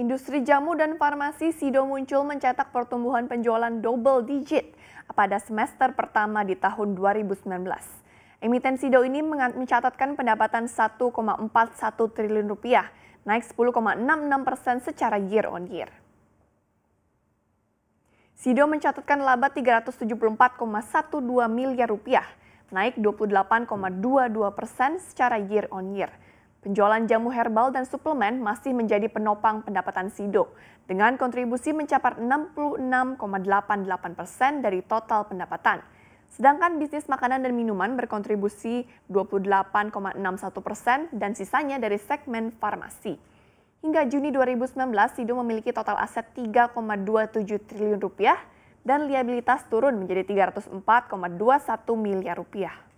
Industri jamu dan farmasi Sido muncul mencetak pertumbuhan penjualan double digit pada semester pertama di tahun 2019. Emiten Sido ini mencatatkan pendapatan 1,41 triliun rupiah, naik 10,66 persen secara year on year. Sido mencatatkan laba 374,12 miliar rupiah, naik 28,22 persen secara year on year. Penjualan jamu herbal dan suplemen masih menjadi penopang pendapatan Sido, dengan kontribusi mencapai 66,88 persen dari total pendapatan. Sedangkan bisnis makanan dan minuman berkontribusi 28,61 persen dan sisanya dari segmen farmasi. Hingga Juni 2019, Sido memiliki total aset 3,27 triliun rupiah dan liabilitas turun menjadi 304,21 miliar rupiah.